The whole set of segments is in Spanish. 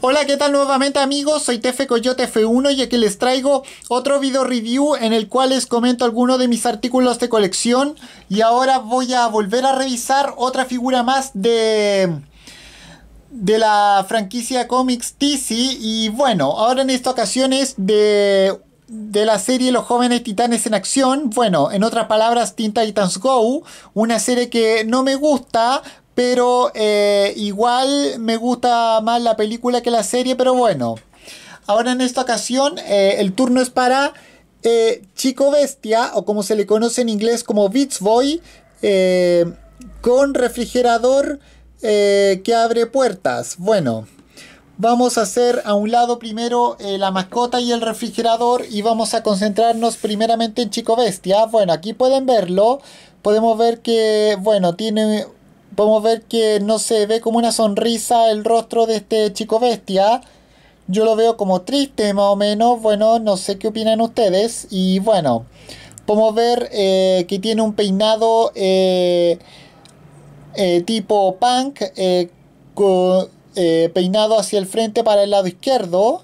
Hola, ¿qué tal nuevamente amigos? Soy Tefe Coyote F1 y aquí les traigo otro video review en el cual les comento algunos de mis artículos de colección y ahora voy a volver a revisar otra figura más de de la franquicia Comics DC y bueno, ahora en esta ocasión es de de la serie Los jóvenes titanes en acción, bueno, en otras palabras, Teen Titans Go, una serie que no me gusta, pero eh, igual me gusta más la película que la serie, pero bueno. Ahora en esta ocasión eh, el turno es para eh, Chico Bestia, o como se le conoce en inglés como Beats Boy, con refrigerador que abre puertas. Bueno, vamos a hacer a un lado primero la mascota y el refrigerador y vamos a concentrarnos primeramente en Chico Bestia. Bueno, aquí pueden verlo. Podemos ver que, bueno, tiene podemos ver que no se ve como una sonrisa el rostro de este chico bestia. Yo lo veo como triste más o menos. Bueno, no sé qué opinan ustedes. Y bueno, podemos ver eh, que tiene un peinado eh, eh, tipo punk, peinado hacia el frente para el lado izquierdo.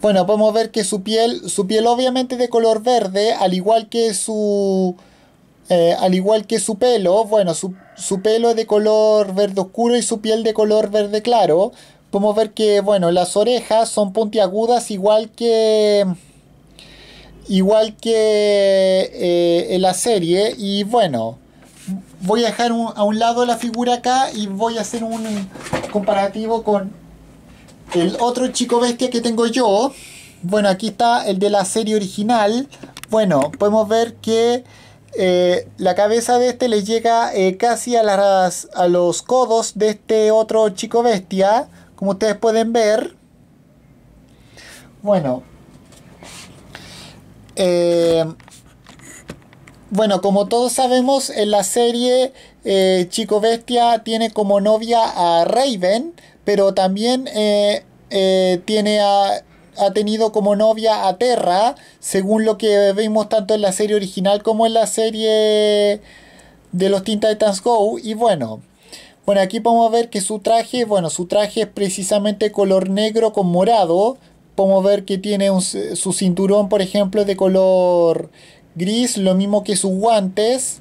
Bueno, podemos ver que su piel, su piel obviamente de color verde, al igual que su, eh, al igual que su pelo, bueno, su, pelo es de color verde oscuro y su piel de color verde claro. Podemos ver que, bueno, las orejas son puntiagudas igual que igual que eh, en la serie. Y bueno, voy a dejar a un lado la figura acá y voy a hacer un comparativo con el otro chico bestia que tengo yo. Bueno, aquí está el de la serie original. Bueno, podemos ver que eh, la cabeza de este le llega eh, casi a, las, a los codos de este otro chico bestia, como ustedes pueden ver. Bueno. Eh, bueno, como todos sabemos, en la serie Chico Bestia tiene como novia a Raven, pero también tiene a ha tenido como novia a Terra, según lo que vimos tanto en la serie original como en la serie de los Teen Titans Go. Y bueno, bueno, aquí podemos ver que su traje, bueno, su traje es precisamente color negro con morado. Podemos ver que tiene un, su cinturón, por ejemplo, de color gris, lo mismo que sus guantes.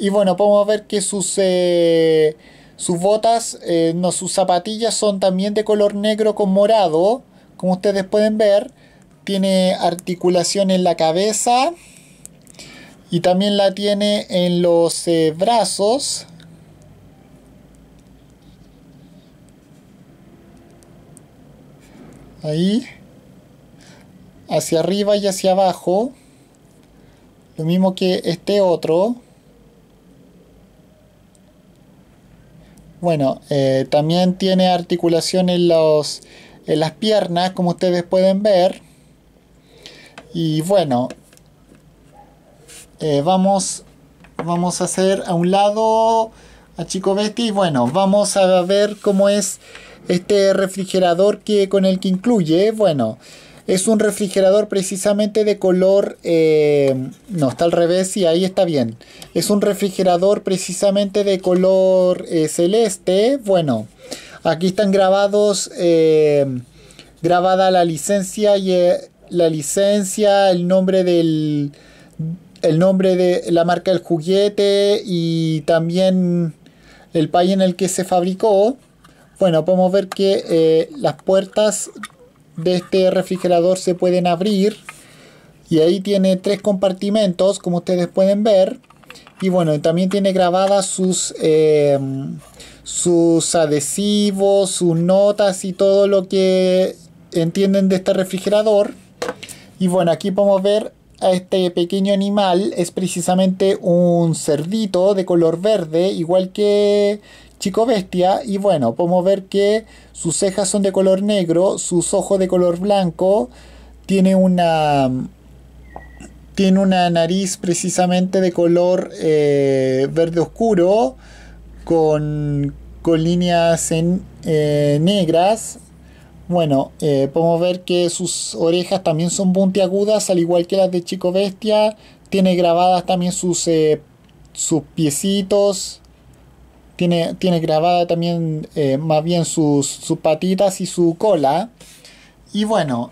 Y bueno, podemos ver que sus, eh, sus botas, eh, no, sus zapatillas son también de color negro con morado. Como ustedes pueden ver, tiene articulación en la cabeza y también la tiene en los eh, brazos. Ahí. Hacia arriba y hacia abajo. Lo mismo que este otro. Bueno, eh, también tiene articulación en los en las piernas, como ustedes pueden ver. Y bueno, eh, vamos, vamos a hacer a un lado a Chico Betty bueno, vamos a ver cómo es este refrigerador que, con el que incluye. Bueno, es un refrigerador precisamente de color... Eh, no, está al revés y ahí está bien. Es un refrigerador precisamente de color eh, celeste. Bueno, Aquí están grabados, eh, grabada la licencia y eh, la licencia, el nombre del, el nombre de la marca del juguete y también el país en el que se fabricó. Bueno, podemos ver que eh, las puertas de este refrigerador se pueden abrir y ahí tiene tres compartimentos como ustedes pueden ver y bueno también tiene grabadas sus sus adhesivos, sus notas y todo lo que entienden de este refrigerador. Y bueno, aquí podemos ver a este pequeño animal. Es precisamente un cerdito de color verde, igual que Chico Bestia. Y bueno, podemos ver que sus cejas son de color negro, sus ojos de color blanco. Tiene una... Tiene una nariz precisamente de color eh, verde oscuro con, líneas en, eh, negras. Bueno, eh, podemos ver que sus orejas también son puntiagudas, al igual que las de Chico Bestia. Tiene grabadas también sus, eh, sus piecitos. Tiene, tiene grabada también más bien sus, sus, patitas y su cola. Y bueno,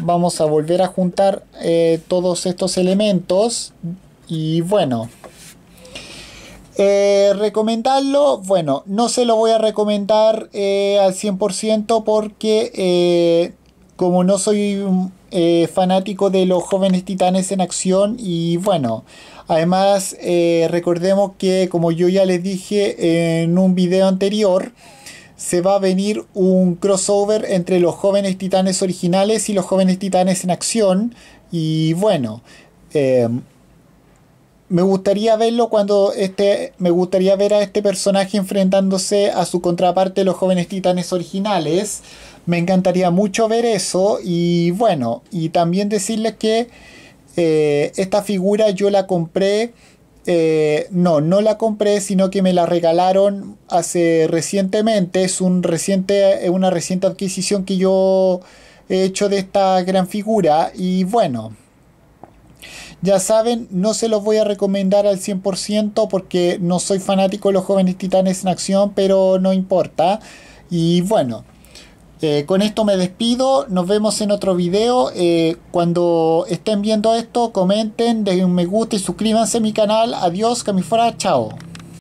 vamos a volver a juntar todos estos elementos. Y bueno, eh, recomendarlo, bueno, no se lo voy a recomendar eh, al 100% porque eh, como no soy fanático de los jóvenes titanes en acción y bueno, además recordemos que como yo ya les dije en un video anterior, se va a venir un crossover entre los jóvenes titanes originales y los jóvenes titanes en acción y bueno, me gustaría verlo cuando este me gustaría ver a este personaje enfrentándose a su contraparte los jóvenes titanes originales me encantaría mucho ver eso y bueno y también decirles que eh, esta figura yo la compré eh, no, no la compré, sino que me la regalaron hace recientemente. Es un reciente, una reciente adquisición que yo he hecho de esta gran figura. Y bueno, ya saben, no se los voy a recomendar al 100% porque no soy fanático de los jóvenes titanes en acción, pero no importa. Y bueno, eh, con esto me despido, nos vemos en otro video. Eh, cuando estén viendo esto, comenten, den un me gusta y suscríbanse a mi canal. Adiós, que fuera, chao.